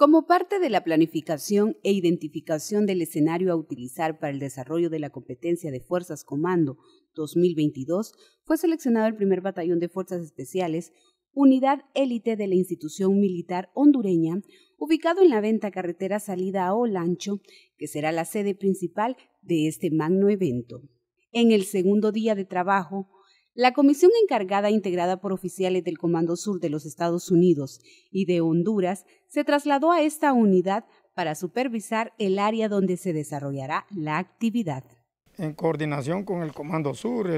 Como parte de la planificación e identificación del escenario a utilizar para el desarrollo de la competencia de Fuerzas Comando 2022, fue seleccionado el primer batallón de Fuerzas Especiales, unidad élite de la institución militar hondureña, ubicado en la venta carretera salida a Olancho, que será la sede principal de este magno evento. En el segundo día de trabajo, la comisión encargada, integrada por oficiales del Comando Sur de los Estados Unidos y de Honduras, se trasladó a esta unidad para supervisar el área donde se desarrollará la actividad. En coordinación con el Comando Sur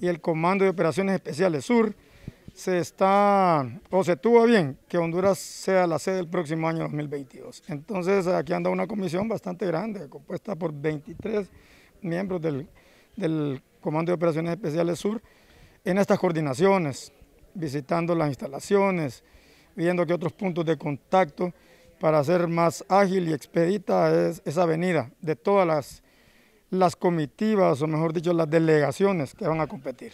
y el Comando de Operaciones Especiales Sur, se está o se tuvo bien que Honduras sea la sede del próximo año 2022. Entonces aquí anda una comisión bastante grande, compuesta por 23 miembros del, del Comando de Operaciones Especiales Sur, en estas coordinaciones, visitando las instalaciones, viendo que otros puntos de contacto para ser más ágil y expedita es esa venida de todas las comitivas, o mejor dicho, las delegaciones que van a competir.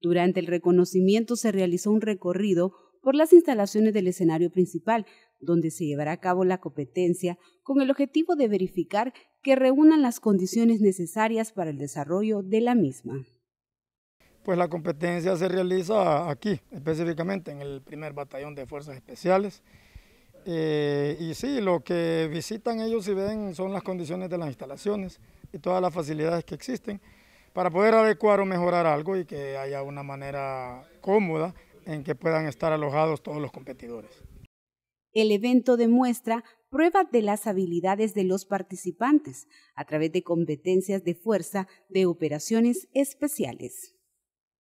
Durante el reconocimiento se realizó un recorrido por las instalaciones del escenario principal, donde se llevará a cabo la competencia con el objetivo de verificar que reúnan las condiciones necesarias para el desarrollo de la misma. Pues la competencia se realiza aquí, específicamente en el primer batallón de fuerzas especiales. Eh, y sí, lo que visitan ellos y ven son las condiciones de las instalaciones y todas las facilidades que existen para poder adecuar o mejorar algo y que haya una manera cómoda en que puedan estar alojados todos los competidores. El evento demuestra prueba de las habilidades de los participantes a través de competencias de fuerza de operaciones especiales.